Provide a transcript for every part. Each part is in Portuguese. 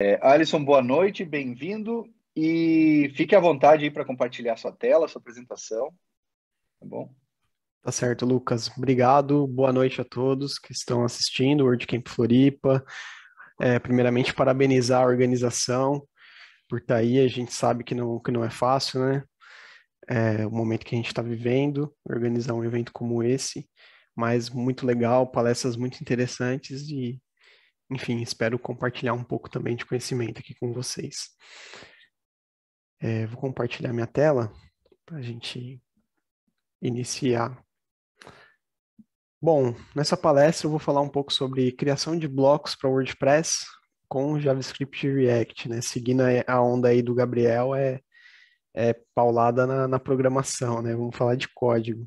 É, Alisson, boa noite, bem-vindo e fique à vontade aí para compartilhar sua tela, sua apresentação, tá bom? Tá certo, Lucas. Obrigado. Boa noite a todos que estão assistindo, World Camp Floripa. É, primeiramente, parabenizar a organização por estar tá aí. A gente sabe que não, que não é fácil, né? É, o momento que a gente está vivendo, organizar um evento como esse, mas muito legal, palestras muito interessantes e enfim, espero compartilhar um pouco também de conhecimento aqui com vocês. É, vou compartilhar minha tela para a gente iniciar. Bom, nessa palestra eu vou falar um pouco sobre criação de blocos para WordPress com JavaScript e React, né? Seguindo a onda aí do Gabriel, é, é paulada na, na programação, né? Vamos falar de código.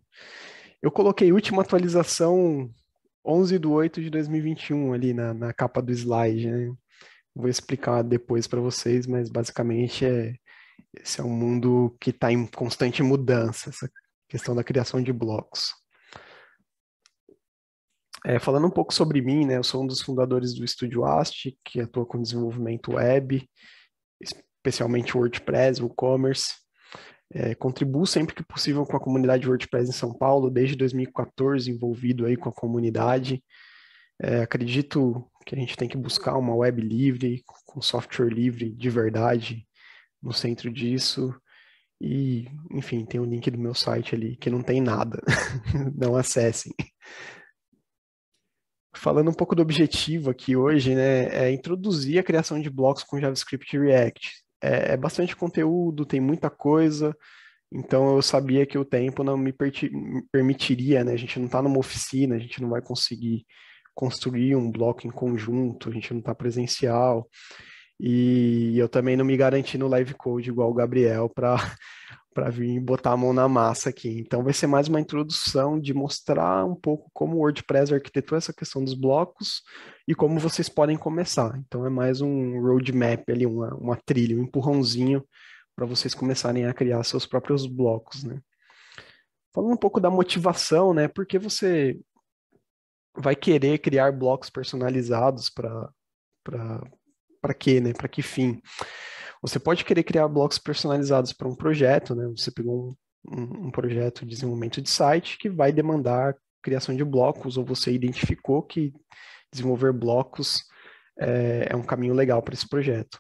Eu coloquei última atualização 11 de 8 de 2021 ali na, na capa do slide, né? Vou explicar depois para vocês, mas basicamente é esse é um mundo que está em constante mudança, essa questão da criação de blocos. É, falando um pouco sobre mim, né? Eu sou um dos fundadores do Estúdio Ast, que atua com desenvolvimento web, especialmente WordPress, WooCommerce. É, contribuo sempre que possível com a comunidade WordPress em São Paulo, desde 2014 envolvido aí com a comunidade. É, acredito que a gente tem que buscar uma web livre, com software livre de verdade no centro disso. E, enfim, tem o um link do meu site ali que não tem nada. não acessem. Falando um pouco do objetivo aqui hoje, né, é introduzir a criação de blocos com JavaScript e React é, é bastante conteúdo, tem muita coisa. Então eu sabia que o tempo não me permitiria, né? A gente não está numa oficina, a gente não vai conseguir construir um bloco em conjunto, a gente não está presencial. E eu também não me garanti no live code igual o Gabriel para para vir botar a mão na massa aqui. Então vai ser mais uma introdução de mostrar um pouco como o WordPress arquitetou essa questão dos blocos e como vocês podem começar. Então é mais um roadmap ali, uma, uma trilha, um empurrãozinho para vocês começarem a criar seus próprios blocos, né? Falando um pouco da motivação, né? Porque você vai querer criar blocos personalizados para para quê, né? Para que fim? Você pode querer criar blocos personalizados para um projeto, né? Você pegou um, um, um projeto de desenvolvimento de site que vai demandar criação de blocos, ou você identificou que desenvolver blocos é, é um caminho legal para esse projeto.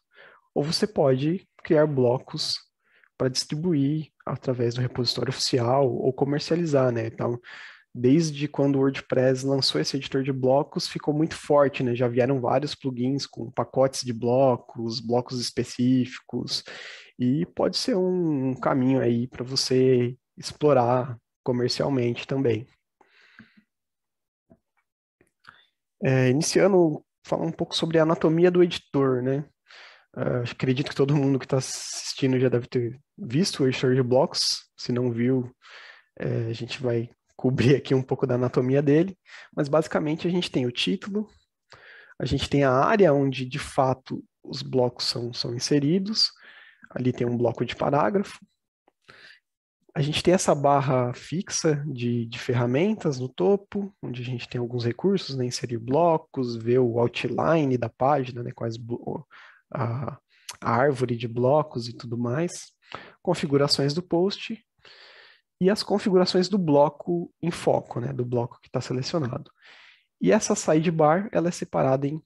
Ou você pode criar blocos para distribuir através do repositório oficial ou comercializar, né? Então, desde quando o WordPress lançou esse editor de blocos, ficou muito forte, né? Já vieram vários plugins com pacotes de blocos, blocos específicos, e pode ser um, caminho aí para você explorar comercialmente também. É, iniciando, falar um pouco sobre a anatomia do editor, né? Uh, acredito que todo mundo que está assistindo já deve ter visto o editor de blocos. Se não viu, é, a gente vai cobrir aqui um pouco da anatomia dele, mas basicamente a gente tem o título, a gente tem a área onde de fato os blocos são, são inseridos, ali tem um bloco de parágrafo, a gente tem essa barra fixa de, de, ferramentas no topo, onde a gente tem alguns recursos, né? inserir blocos, ver o outline da página, né? quais a, a, árvore de blocos e tudo mais, configurações do post, e as configurações do bloco em foco, né, do bloco que está selecionado. E essa sidebar ela é separada em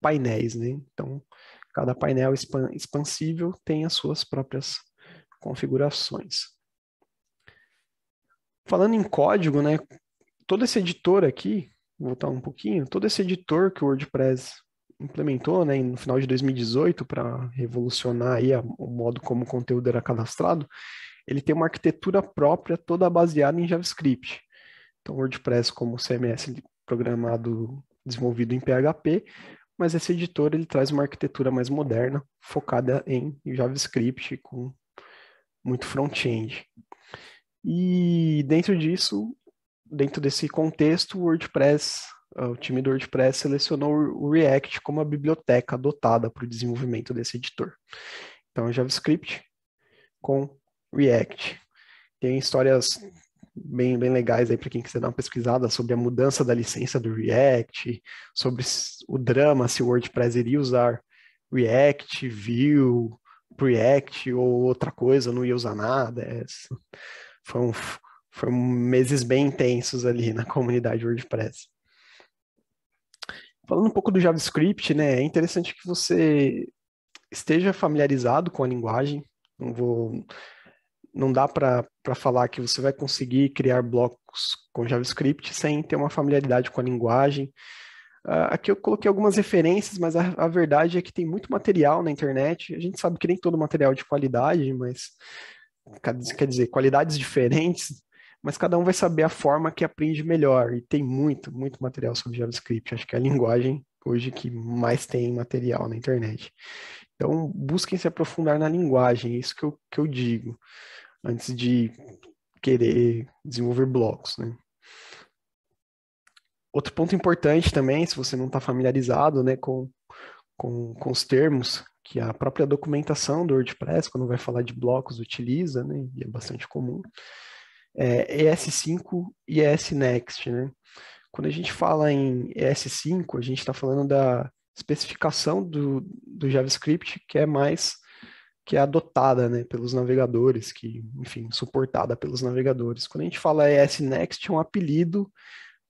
painéis, né? Então, cada painel expansível tem as suas próprias configurações. Falando em código, né, todo esse editor aqui, vou voltar um pouquinho, todo esse editor que o WordPress implementou né, no final de 2018 para revolucionar aí a, o modo como o conteúdo era cadastrado, ele tem uma arquitetura própria toda baseada em JavaScript. Então, WordPress como CMS programado, desenvolvido em PHP, mas esse editor ele traz uma arquitetura mais moderna, focada em JavaScript com muito front-end. E dentro disso, dentro desse contexto, o WordPress, ah, o time do WordPress selecionou o React como a biblioteca adotada para o desenvolvimento desse editor. Então, é JavaScript com React. Tem histórias bem, bem legais aí para quem quiser dar uma pesquisada sobre a mudança da licença do React, sobre o drama se o WordPress iria usar React, Vue, Preact ou outra coisa, não ia usar nada. É, foram, foram meses bem intensos ali na comunidade WordPress. Falando um pouco do JavaScript, né, é interessante que você esteja familiarizado com a linguagem. Não vou não dá para falar que você vai conseguir criar blocos com JavaScript sem ter uma familiaridade com a linguagem. Uh, aqui eu coloquei algumas referências, mas a, a, verdade é que tem muito material na internet. A gente sabe que nem todo material é de qualidade, mas quer dizer, qualidades diferentes, mas cada um vai saber a forma que aprende melhor. E tem muito, muito material sobre JavaScript. Acho que é a linguagem hoje que mais tem material na internet. Então, busquem se aprofundar na linguagem, é isso que eu, que eu digo antes de querer desenvolver blocos, né? Outro ponto importante também, se você não está familiarizado né, com, com, com os termos que a própria documentação do WordPress, quando vai falar de blocos, utiliza, né, e é bastante comum, é ES5 e Next, Né? Quando a gente fala em ES5, a gente está falando da especificação do, do JavaScript, que é mais que é adotada né, pelos navegadores, que, enfim, suportada pelos navegadores. Quando a gente fala ES Next, é um apelido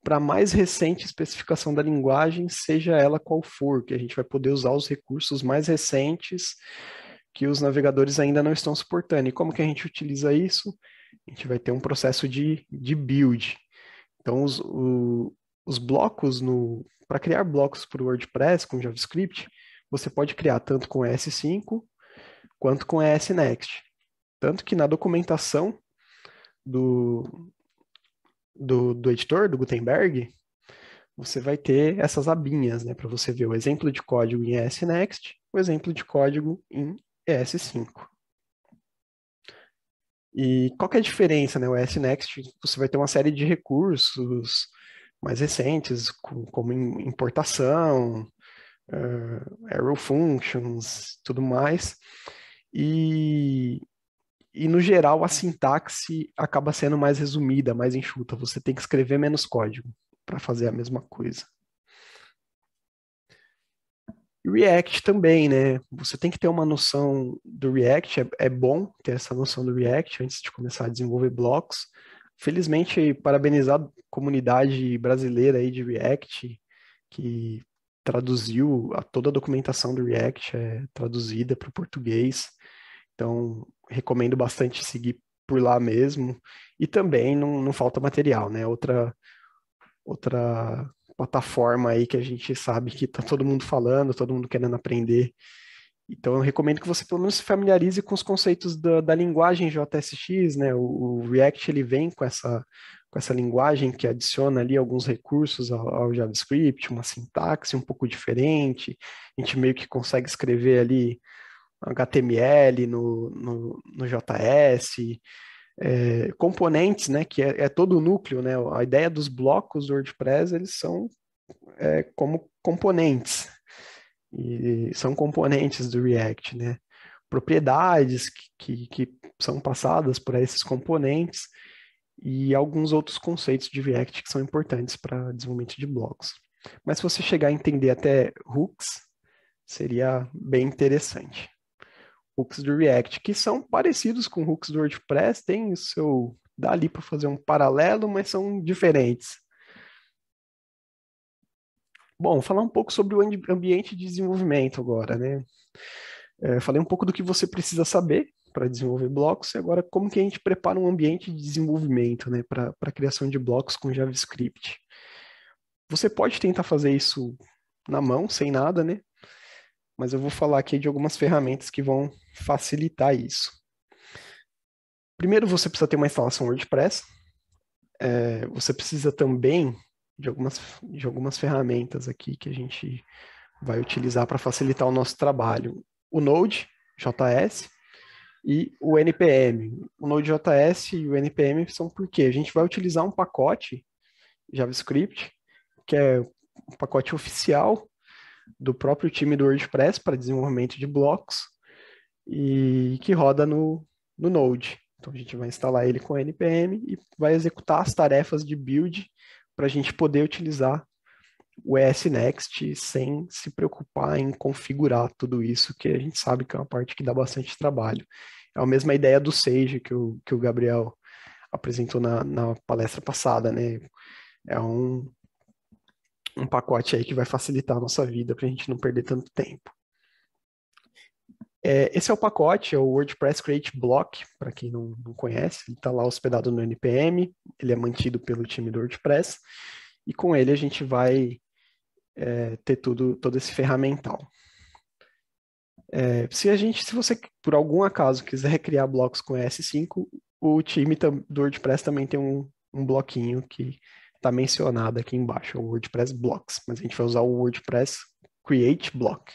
para a mais recente especificação da linguagem, seja ela qual for, que a gente vai poder usar os recursos mais recentes que os navegadores ainda não estão suportando. E como que a gente utiliza isso? A gente vai ter um processo de, de build. Então, os, o, os blocos no. Para criar blocos para o WordPress com JavaScript, você pode criar tanto com S5 quanto com ES Next. Tanto que na documentação do, do, do editor, do Gutenberg, você vai ter essas abinhas, né, para você ver o exemplo de código em ES Next, o exemplo de código em ES5. E qual que é a diferença, né? O ES Next, você vai ter uma série de recursos mais recentes, como importação, uh, arrow functions, tudo mais. E, e no geral a sintaxe acaba sendo mais resumida, mais enxuta. Você tem que escrever menos código para fazer a mesma coisa. React também, né? Você tem que ter uma noção do React, é, é bom ter essa noção do React antes de começar a desenvolver blocos. Felizmente, parabenizar a comunidade brasileira aí de React, que traduziu a, toda a documentação do React, é traduzida para o português. Então, recomendo bastante seguir por lá mesmo. E também não, não falta material, né? Outra, outra plataforma aí que a gente sabe que tá todo mundo falando, todo mundo querendo aprender. Então, eu recomendo que você pelo menos se familiarize com os conceitos da, da linguagem JSX, né? O, o, React ele vem com essa, com essa linguagem que adiciona ali alguns recursos ao, ao, JavaScript, uma sintaxe um pouco diferente. A gente meio que consegue escrever ali HTML, no, no, no JS, é, componentes, né, que é, é, todo o núcleo, né, a ideia dos blocos do WordPress, eles são é, como componentes, e são componentes do React, né, propriedades que, que, que são passadas por esses componentes e alguns outros conceitos de React que são importantes para desenvolvimento de blocos. Mas se você chegar a entender até hooks, seria bem interessante hooks do React, que são parecidos com hooks do WordPress, tem o seu. dá ali para fazer um paralelo, mas são diferentes. Bom, falar um pouco sobre o ambiente de desenvolvimento agora, né? É, falei um pouco do que você precisa saber para desenvolver blocos e agora como que a gente prepara um ambiente de desenvolvimento, né, para a criação de blocos com JavaScript. Você pode tentar fazer isso na mão, sem nada, né? mas eu vou falar aqui de algumas ferramentas que vão facilitar isso. Primeiro, você precisa ter uma instalação WordPress. É, você precisa também de algumas, de algumas ferramentas aqui que a gente vai utilizar para facilitar o nosso trabalho. O Node.js e o NPM. O Node.js e o NPM são porque a gente vai utilizar um pacote JavaScript, que é um pacote oficial do próprio time do WordPress para desenvolvimento de blocos e que roda no, no Node. Então a gente vai instalar ele com npm e vai executar as tarefas de build para a gente poder utilizar o ESNext sem se preocupar em configurar tudo isso, que a gente sabe que é uma parte que dá bastante trabalho. É a mesma ideia do Sage que o, que o Gabriel apresentou na, na palestra passada, né? É um, um pacote aí que vai facilitar a nossa vida para a gente não perder tanto tempo. É, esse é o pacote, é o WordPress Create Block, para quem não, não conhece, ele está lá hospedado no NPM, ele é mantido pelo time do WordPress, e com ele a gente vai é, ter tudo, todo esse ferramental. É, se a gente, se você por algum acaso quiser criar blocos com S5, o time do WordPress também tem um, um bloquinho que está mencionado aqui embaixo, é o WordPress Blocks, mas a gente vai usar o WordPress Create Block.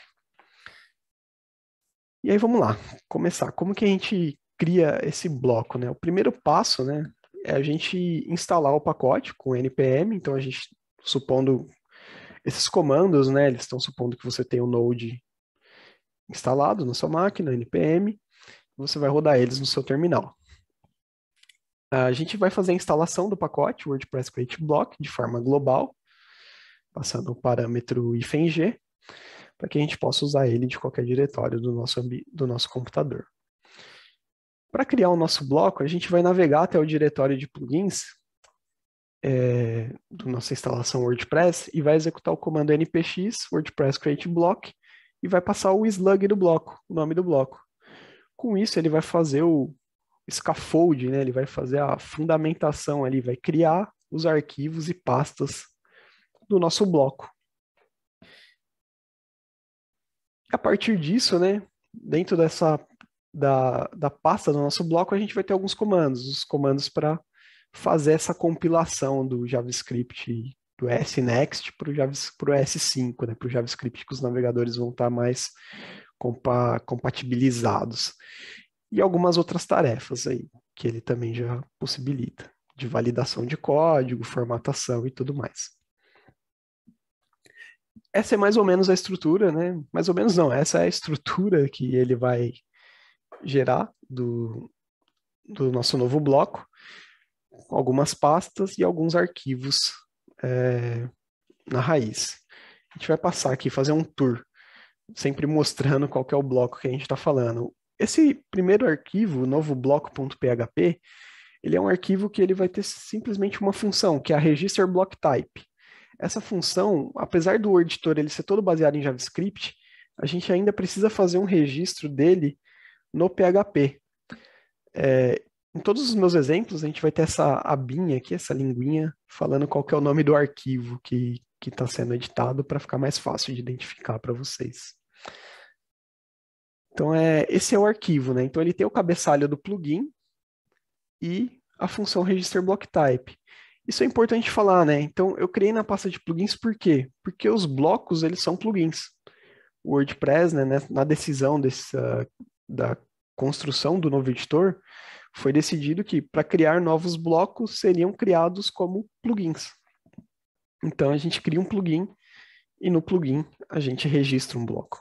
E aí vamos lá, começar. Como que a gente cria esse bloco, né? O primeiro passo, né, é a gente instalar o pacote com npm, então a gente supondo esses comandos, né, eles estão supondo que você tem o um Node instalado na sua máquina, npm, você vai rodar eles no seu terminal. A gente vai fazer a instalação do pacote WordPress Create Block de forma global, passando o parâmetro ifng, para que a gente possa usar ele de qualquer diretório do nosso, do nosso computador. Para criar o nosso bloco, a gente vai navegar até o diretório de plugins é, do nossa instalação WordPress e vai executar o comando npx WordPress create block e vai passar o slug do bloco, o nome do bloco. Com isso, ele vai fazer o scaffold, né? Ele vai fazer a fundamentação ali, vai criar os arquivos e pastas do nosso bloco. A partir disso, né, dentro dessa da, da pasta do nosso bloco, a gente vai ter alguns comandos, os comandos para fazer essa compilação do JavaScript do S-Next para o S5, né, para o JavaScript que os navegadores vão estar tá mais compa compatibilizados e algumas outras tarefas aí, que ele também já possibilita, de validação de código, formatação e tudo mais. Essa é mais ou menos a estrutura, né? Mais ou menos não, essa é a estrutura que ele vai gerar do, do nosso novo bloco, algumas pastas e alguns arquivos é, na raiz. A gente vai passar aqui, fazer um tour, sempre mostrando qual é o bloco que a gente está falando. Esse primeiro arquivo, novo bloco.php, ele é um arquivo que ele vai ter simplesmente uma função, que é a register block type. Essa função, apesar do editor ele ser todo baseado em JavaScript, a gente ainda precisa fazer um registro dele no PHP. É, em todos os meus exemplos, a gente vai ter essa abinha aqui, essa linguinha, falando qual que é o nome do arquivo que está sendo editado para ficar mais fácil de identificar para vocês. Então, é, esse é o arquivo, né? Então, ele tem o cabeçalho do plugin e a função register block type. Isso é importante falar, né? Então, eu criei na pasta de plugins por quê? Porque os blocos, eles são plugins. O WordPress, né, né na decisão dessa, da construção do novo editor, foi decidido que para criar novos blocos seriam criados como plugins. Então, a gente cria um plugin e no plugin a gente registra um bloco.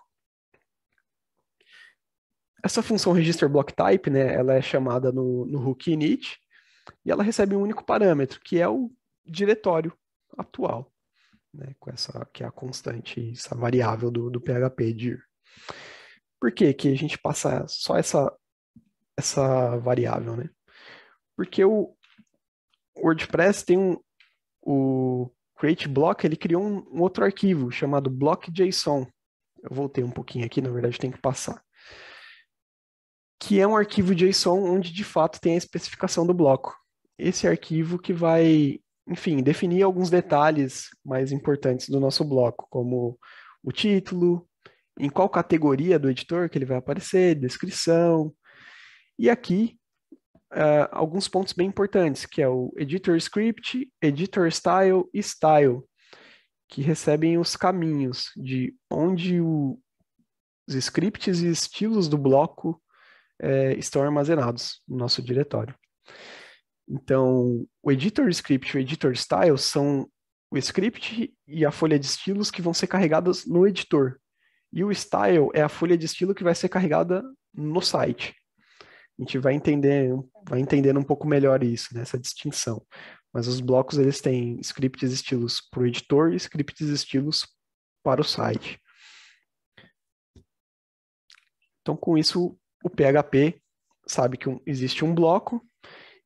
Essa função register block type, né, ela é chamada no, no hook init e ela recebe um único parâmetro, que é o diretório atual, né, com essa que é a constante, essa variável do, do PHP dir. Por que que a gente passa só essa essa variável, né? Porque o WordPress tem um o create block, ele criou um, um outro arquivo chamado block.json. Eu voltei um pouquinho aqui, na verdade tem que passar que é um arquivo JSON onde de fato tem a especificação do bloco. Esse arquivo que vai, enfim, definir alguns detalhes mais importantes do nosso bloco, como o título, em qual categoria do editor que ele vai aparecer, descrição. E aqui Uh, alguns pontos bem importantes, que é o editor script, editor style e style, que recebem os caminhos de onde o, os scripts e estilos do bloco é, estão armazenados no nosso diretório. Então, o editor script e o editor style são o script e a folha de estilos que vão ser carregadas no editor. E o style é a folha de estilo que vai ser carregada no site. A gente vai entender, vai entendendo um pouco melhor isso, né, essa distinção. Mas os blocos eles têm scripts e estilos para o editor e scripts e estilos para o site. Então, com isso, o PHP sabe que um, existe um bloco,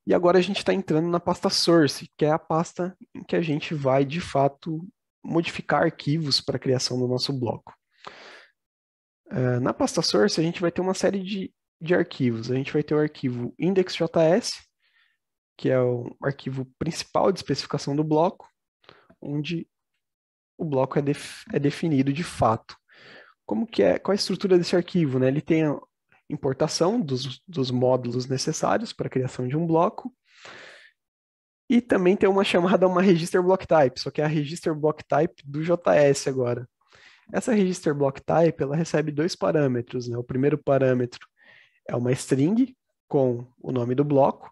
e agora a gente está entrando na pasta source, que é a pasta em que a gente vai, de fato, modificar arquivos para a criação do nosso bloco. Uh, na pasta source, a gente vai ter uma série de, de arquivos. A gente vai ter o arquivo index.js, que é o arquivo principal de especificação do bloco, onde o bloco é, def, é definido de fato. Como que é, qual é a estrutura desse arquivo? Né? Ele tem importação dos, dos módulos necessários para a criação de um bloco. E também tem uma chamada uma register block type, só que é a register block type do JS agora. Essa register block type, ela recebe dois parâmetros, né? O primeiro parâmetro é uma string com o nome do bloco,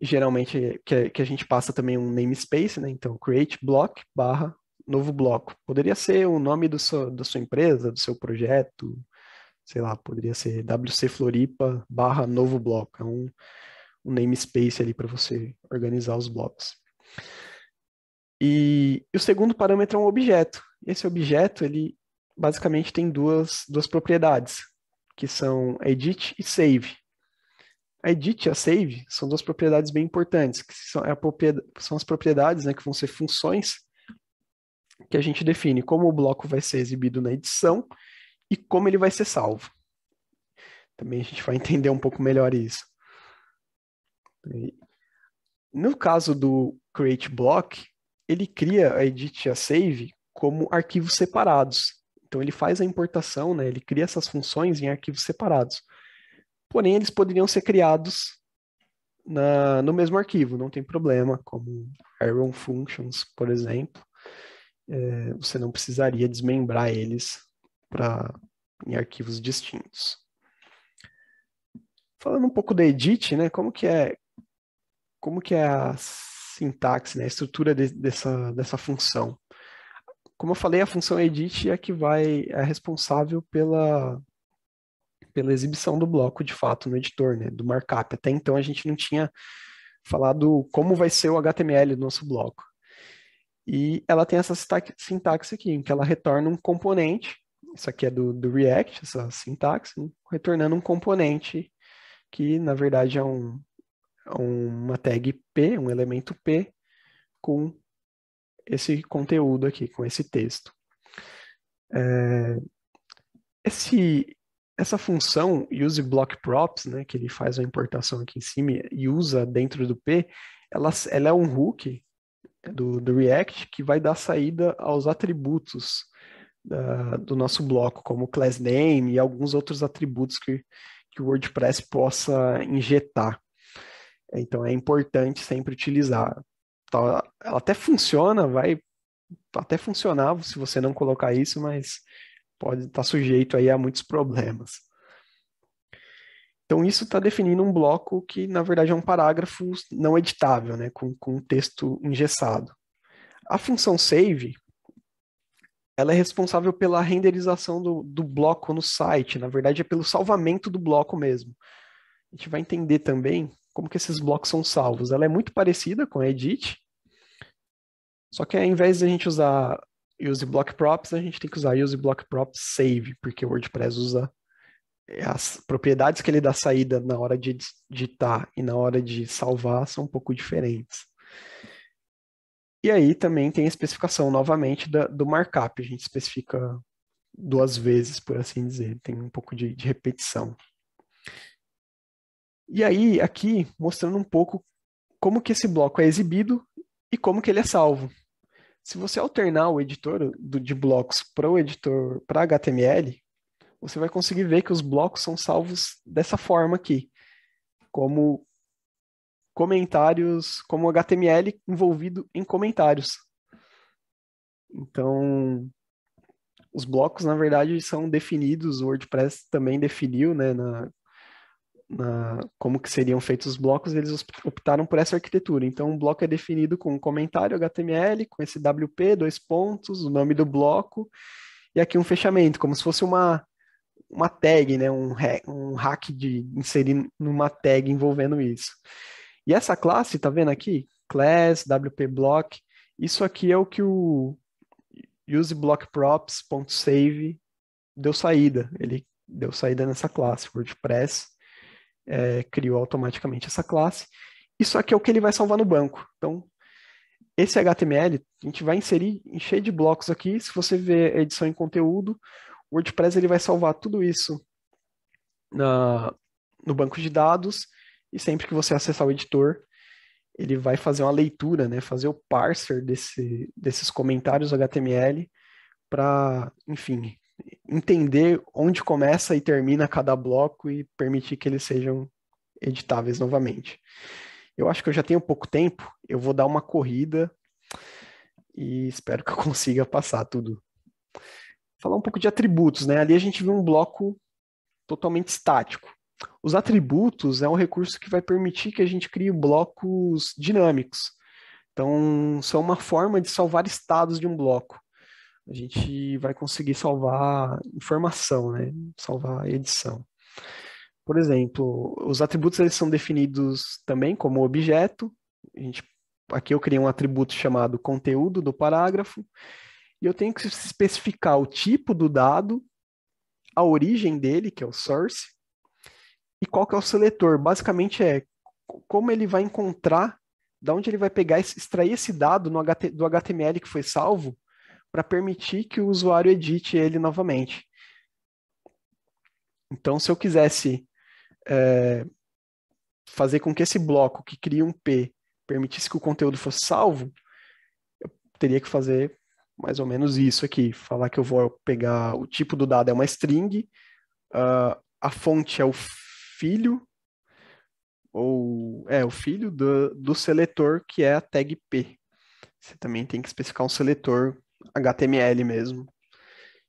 geralmente que, que a gente passa também um namespace, né? Então, create block barra novo bloco. Poderia ser o nome do seu, da sua empresa, do seu projeto, sei lá, poderia ser WC Floripa barra novo bloco. É um, um namespace ali para você organizar os blocos. E, e, o segundo parâmetro é um objeto. Esse objeto, ele basicamente tem duas, duas propriedades, que são edit e save. A edit e a save são duas propriedades bem importantes, que são, é são as propriedades né, que vão ser funções que a gente define como o bloco vai ser exibido na edição e como ele vai ser salvo. Também a gente vai entender um pouco melhor isso. No caso do create block, ele cria a edit e a save como arquivos separados. Então ele faz a importação, né? ele cria essas funções em arquivos separados. Porém, eles poderiam ser criados na, no mesmo arquivo, não tem problema, como Iron Functions, por exemplo. É, você não precisaria desmembrar eles para em arquivos distintos. Falando um pouco da edit, né, como que é como que é a sintaxe, né, a estrutura de, dessa, dessa função. Como eu falei, a função edit é a que vai é responsável pela pela exibição do bloco de fato no editor, né, do markup. Até então a gente não tinha falado como vai ser o HTML do nosso bloco. E ela tem essa sintaxe aqui, em que ela retorna um componente isso aqui é do, do React, essa sintaxe, retornando um componente que, na verdade, é um, é uma tag P, um elemento P, com esse conteúdo aqui, com esse texto. É, esse, essa função useBlockProps, né, que ele faz a importação aqui em cima e usa dentro do P, ela, ela é um hook do, do React que vai dar saída aos atributos da, do nosso bloco, como class name e alguns outros atributos que, que o WordPress possa injetar. Então é importante sempre utilizar. Então, ela até funciona, vai até funcionar se você não colocar isso, mas pode estar tá sujeito aí a muitos problemas. Então isso está definindo um bloco que na verdade é um parágrafo não editável, né, com, com texto engessado. A função save ela é responsável pela renderização do, do bloco no site, na verdade é pelo salvamento do bloco mesmo. A gente vai entender também como que esses blocos são salvos. Ela é muito parecida com a Edit, só que ao invés de a gente usar use block props, a gente tem que usar use block props save, porque o WordPress usa as propriedades que ele dá saída na hora de digitar e na hora de salvar são um pouco diferentes. E aí também tem a especificação novamente da, do markup, a gente especifica duas vezes, por assim dizer, tem um pouco de, de repetição. E aí, aqui, mostrando um pouco como que esse bloco é exibido e como que ele é salvo. Se você alternar o editor do, de blocos para o editor para HTML, você vai conseguir ver que os blocos são salvos dessa forma aqui, como comentários como HTML envolvido em comentários. Então, os blocos, na verdade, são definidos, o WordPress também definiu, né, na, na, como que seriam feitos os blocos, eles optaram por essa arquitetura. Então, um bloco é definido com um comentário HTML, com esse WP, dois pontos, o nome do bloco, e aqui um fechamento, como se fosse uma, uma tag, né, um, um hack de inserir numa tag envolvendo isso. E essa classe, tá vendo aqui? Class, wp-block, isso aqui é o que o useBlockProps.save deu saída. Ele deu saída nessa classe, WordPress é, criou automaticamente essa classe. Isso aqui é o que ele vai salvar no banco. Então, esse HTML, a gente vai inserir, encher de blocos aqui. Se você ver a edição em conteúdo, o WordPress ele vai salvar tudo isso na, no banco de dados e sempre que você acessar o editor, ele vai fazer uma leitura, né, fazer o parser desse, desses comentários HTML para, enfim, entender onde começa e termina cada bloco e permitir que eles sejam editáveis novamente. Eu acho que eu já tenho pouco tempo, eu vou dar uma corrida e espero que eu consiga passar tudo. Falar um pouco de atributos, né? Ali a gente viu um bloco totalmente estático. Os atributos é um recurso que vai permitir que a gente crie blocos dinâmicos. Então, são uma forma de salvar estados de um bloco. A gente vai conseguir salvar informação, né? salvar edição. Por exemplo, os atributos eles são definidos também como objeto. A gente, aqui eu criei um atributo chamado conteúdo do parágrafo. E eu tenho que especificar o tipo do dado, a origem dele, que é o source, e qual que é o seletor? Basicamente é como ele vai encontrar, da onde ele vai pegar, extrair esse dado HT, do HTML que foi salvo, para permitir que o usuário edite ele novamente. Então, se eu quisesse é, fazer com que esse bloco que cria um P permitisse que o conteúdo fosse salvo, eu teria que fazer mais ou menos isso aqui. Falar que eu vou pegar o tipo do dado é uma string, uh, a fonte é o filho ou é o filho do, do seletor que é a tag P. Você também tem que especificar um seletor HTML mesmo,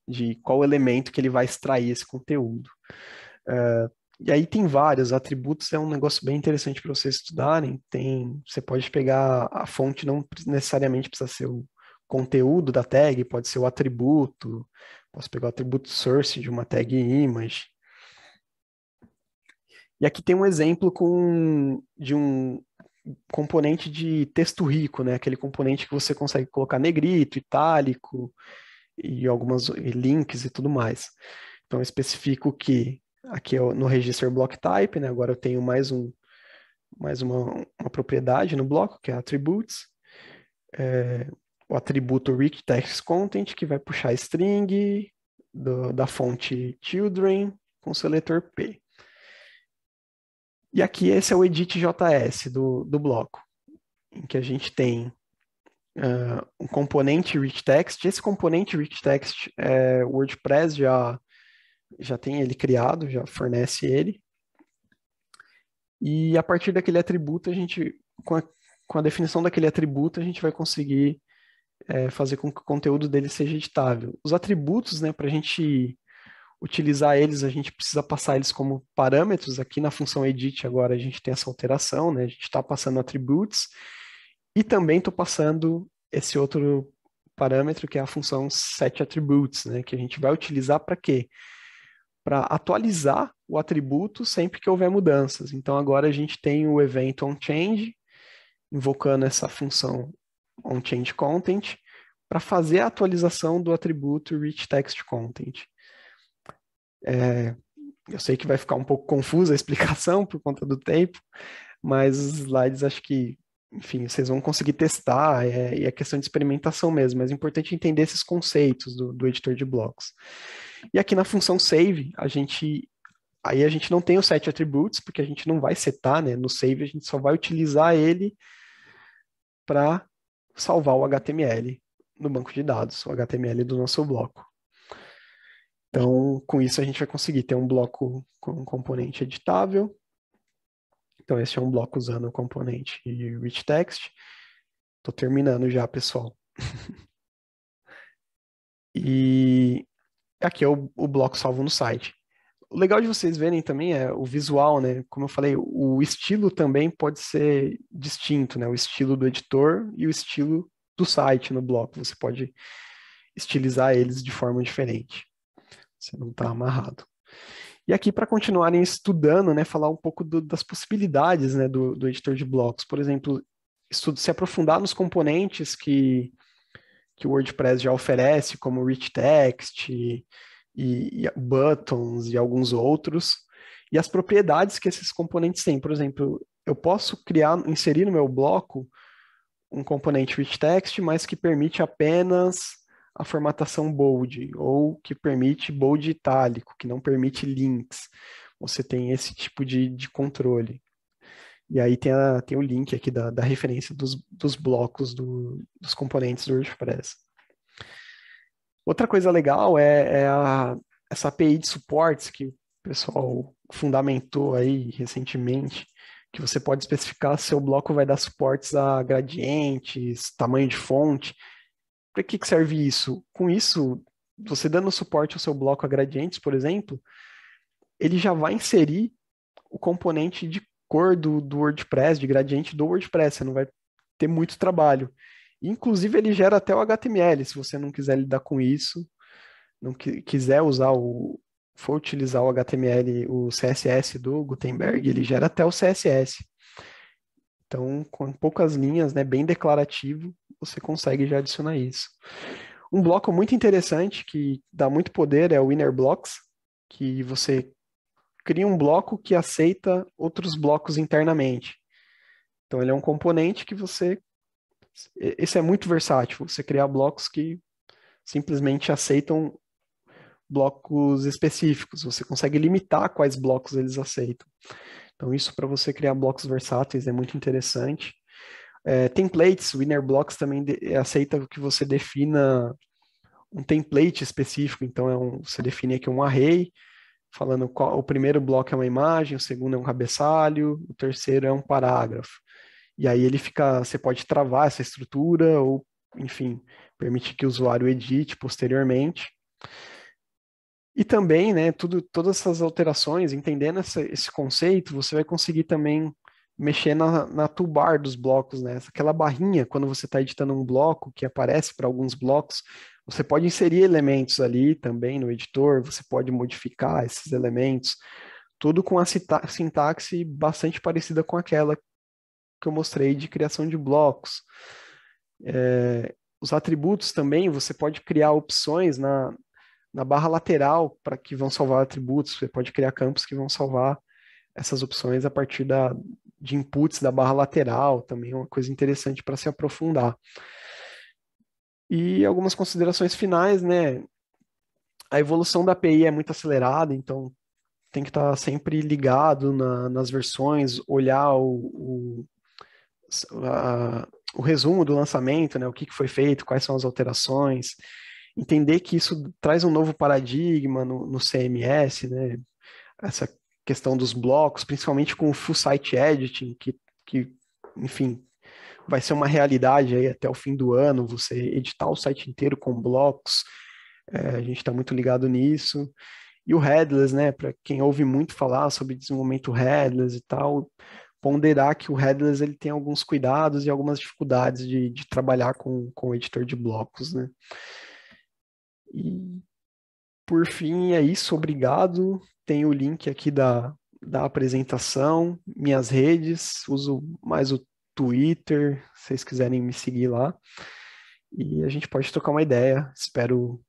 de qual elemento que ele vai extrair esse conteúdo. Uh, e aí tem vários atributos, é um negócio bem interessante para vocês estudarem. Tem, você pode pegar a fonte, não necessariamente precisa ser o conteúdo da tag, pode ser o atributo. Posso pegar o atributo source de uma tag image, e aqui tem um exemplo com, de um componente de texto rico, né? Aquele componente que você consegue colocar negrito, itálico e algumas e links e tudo mais. Então eu especifico que aqui é no register block type, né? Agora eu tenho mais um mais uma, uma propriedade no bloco que é attributes. É, o atributo rich text content que vai puxar string do, da fonte children com seletor p. E aqui esse é o edit JS do, do bloco, em que a gente tem uh, um componente rich text. Esse componente rich text, é, o WordPress já, já tem ele criado, já fornece ele. E a partir daquele atributo, a gente, com a, com a definição daquele atributo, a gente vai conseguir é, fazer com que o conteúdo dele seja editável. Os atributos, né, para a gente utilizar eles, a gente precisa passar eles como parâmetros. Aqui na função edit agora a gente tem essa alteração, né? A gente está passando atributos e também estou passando esse outro parâmetro que é a função set attributes, né? Que a gente vai utilizar para quê? Para atualizar o atributo sempre que houver mudanças. Então agora a gente tem o evento onChange invocando essa função onChangeContent para fazer a atualização do atributo rich text content. É, eu sei que vai ficar um pouco confusa a explicação por conta do tempo, mas os slides acho que, enfim, vocês vão conseguir testar, é, e é questão de experimentação mesmo, mas é importante entender esses conceitos do, do editor de blocos. E aqui na função save, a gente aí a gente não tem os set attributes, porque a gente não vai setar, né? No save a gente só vai utilizar ele para salvar o HTML no banco de dados, o HTML do nosso bloco. Então, com isso a gente vai conseguir ter um bloco com um componente editável. Então, esse é um bloco usando o componente rich text. Estou terminando já, pessoal. e aqui é o, o bloco salvo no site o legal de vocês verem também é o visual, né? Como eu falei, o estilo também pode ser distinto, né? O estilo do editor e o estilo do site no bloco. Você pode estilizar eles de forma diferente. Você não está amarrado. E aqui para continuarem estudando, né, falar um pouco do, das possibilidades, né, do, do editor de blocos. Por exemplo, estudo se aprofundar nos componentes que que o WordPress já oferece, como rich text e, e buttons e alguns outros, e as propriedades que esses componentes têm. Por exemplo, eu posso criar, inserir no meu bloco um componente rich text, mas que permite apenas a formatação bold, ou que permite bold itálico, que não permite links. Você tem esse tipo de, de controle. E aí tem, a, tem o link aqui da, da referência dos, dos blocos do, dos componentes do WordPress. Outra coisa legal é, é a, essa API de suportes que o pessoal fundamentou aí recentemente, que você pode especificar se o bloco vai dar suportes a gradientes, tamanho de fonte. Para que, que serve isso? Com isso, você dando suporte ao seu bloco a gradientes, por exemplo, ele já vai inserir o componente de cor do, do WordPress, de gradiente do WordPress, você não vai ter muito trabalho. Inclusive, ele gera até o HTML, se você não quiser lidar com isso, não qu quiser usar o. for utilizar o HTML, o CSS do Gutenberg, ele gera até o CSS. Então, com poucas linhas, né, bem declarativo, você consegue já adicionar isso. Um bloco muito interessante que dá muito poder é o Inner Blocks, que você cria um bloco que aceita outros blocos internamente. Então ele é um componente que você esse é muito versátil, você criar blocos que simplesmente aceitam blocos específicos, você consegue limitar quais blocos eles aceitam. Então isso para você criar blocos versáteis é muito interessante. É, templates, o Inner Blocks também de, é, aceita que você defina um template específico, então é um, você define aqui um array, falando qual, o primeiro bloco é uma imagem, o segundo é um cabeçalho, o terceiro é um parágrafo. E aí ele fica, você pode travar essa estrutura ou, enfim, permitir que o usuário edite posteriormente. E também, né, tudo, todas essas alterações, entendendo essa, esse conceito, você vai conseguir também mexer na, na toolbar dos blocos, né? Aquela barrinha, quando você está editando um bloco, que aparece para alguns blocos, você pode inserir elementos ali também no editor, você pode modificar esses elementos, tudo com a sintaxe bastante parecida com aquela que eu mostrei de criação de blocos. É, os atributos também, você pode criar opções na, na barra lateral para que vão salvar atributos, você pode criar campos que vão salvar essas opções a partir da, de inputs da barra lateral, também é uma coisa interessante para se aprofundar. E algumas considerações finais, né? A evolução da API é muito acelerada, então tem que estar tá sempre ligado na, nas versões, olhar o, o, a, o, resumo do lançamento, né? O que, que foi feito, quais são as alterações, entender que isso traz um novo paradigma no, no CMS, né? Essa questão dos blocos, principalmente com o full site editing, que, que enfim, vai ser uma realidade aí até o fim do ano, você editar o site inteiro com blocos, é, a gente está muito ligado nisso. E o headless, né, para quem ouve muito falar sobre desenvolvimento headless e tal, ponderar que o headless ele tem alguns cuidados e algumas dificuldades de, de trabalhar com, com o editor de blocos, né. E por fim, é isso. Obrigado. Tem o link aqui da, da apresentação, minhas redes. Uso mais o Twitter, se vocês quiserem me seguir lá. E a gente pode trocar uma ideia. Espero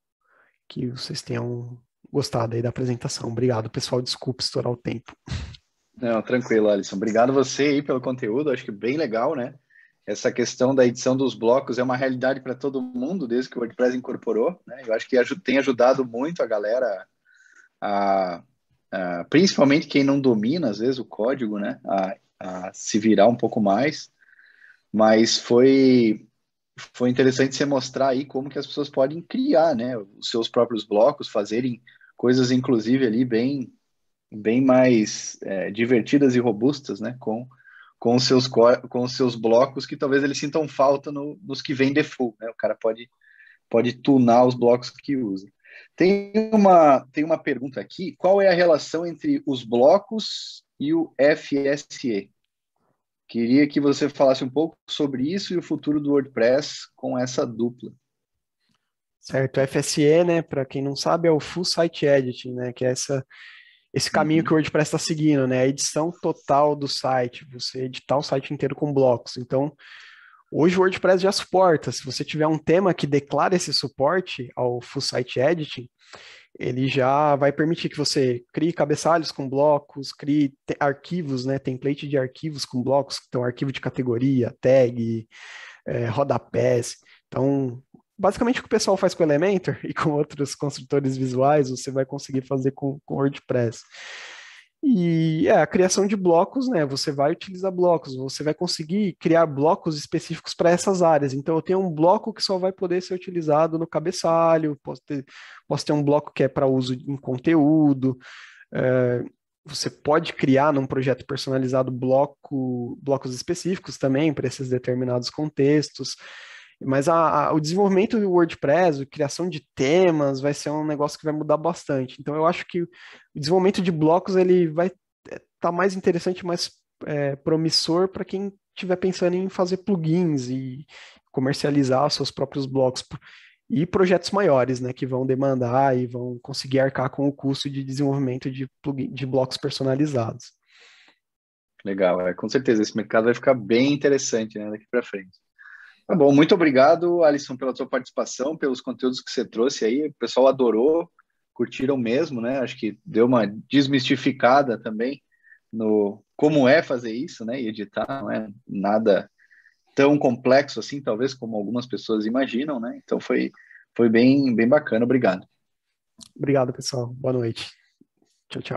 que vocês tenham gostado aí da apresentação. Obrigado, pessoal. Desculpe estourar o tempo. Não, tranquilo, Alisson. Obrigado você aí pelo conteúdo. Acho que bem legal, né? essa questão da edição dos blocos é uma realidade para todo mundo desde que o WordPress incorporou. Né? Eu acho que tem ajudado muito a galera, a, a, principalmente quem não domina, às vezes, o código, né? a, a se virar um pouco mais. Mas foi, foi interessante você mostrar aí como que as pessoas podem criar né? os seus próprios blocos, fazerem coisas, inclusive, ali bem, bem mais é, divertidas e robustas né? com com seus, com seus blocos que talvez eles sintam falta no, nos que vêm default, né? O cara pode, pode tunar os blocos que usa. Tem uma, tem uma pergunta aqui, qual é a relação entre os blocos e o FSE? Queria que você falasse um pouco sobre isso e o futuro do WordPress com essa dupla. Certo, FSE, né, para quem não sabe, é o Full Site Editing, né, que é essa esse caminho uhum. que o WordPress está seguindo, né? A edição total do site, você editar o site inteiro com blocos. Então, hoje o WordPress já suporta. Se você tiver um tema que declara esse suporte ao Full Site Editing, ele já vai permitir que você crie cabeçalhos com blocos, crie arquivos, né? Template de arquivos com blocos, então arquivo de categoria, tag, é, eh, rodapés. Então, basicamente o que o pessoal faz com Elementor e com outros construtores visuais, você vai conseguir fazer com, com WordPress. E é, a criação de blocos, né? Você vai utilizar blocos, você vai conseguir criar blocos específicos para essas áreas. Então, eu tenho um bloco que só vai poder ser utilizado no cabeçalho, posso ter, posso ter um bloco que é para uso em conteúdo. É, você pode criar num projeto personalizado bloco, blocos específicos também para esses determinados contextos. Mas a, a, o desenvolvimento do WordPress, a criação de temas, vai ser um negócio que vai mudar bastante. Então, eu acho que o desenvolvimento de blocos ele vai estar eh, tá mais interessante, mais é, promissor para quem estiver pensando em fazer plugins e comercializar seus próprios blocos e projetos maiores, né, que vão demandar e vão conseguir arcar com o custo de desenvolvimento de, plugin, de blocos personalizados. Legal, é, com certeza esse mercado vai ficar bem interessante né, daqui para frente. Tá bom, muito obrigado, Alisson, pela sua participação, pelos conteúdos que você trouxe aí. O pessoal adorou, curtiram mesmo, né? Acho que deu uma desmistificada também no como é fazer isso, né? E editar, não é nada tão complexo assim, talvez, como algumas pessoas imaginam, né? Então foi, foi bem, bem bacana, obrigado. Obrigado, pessoal. Boa noite. Tchau, tchau.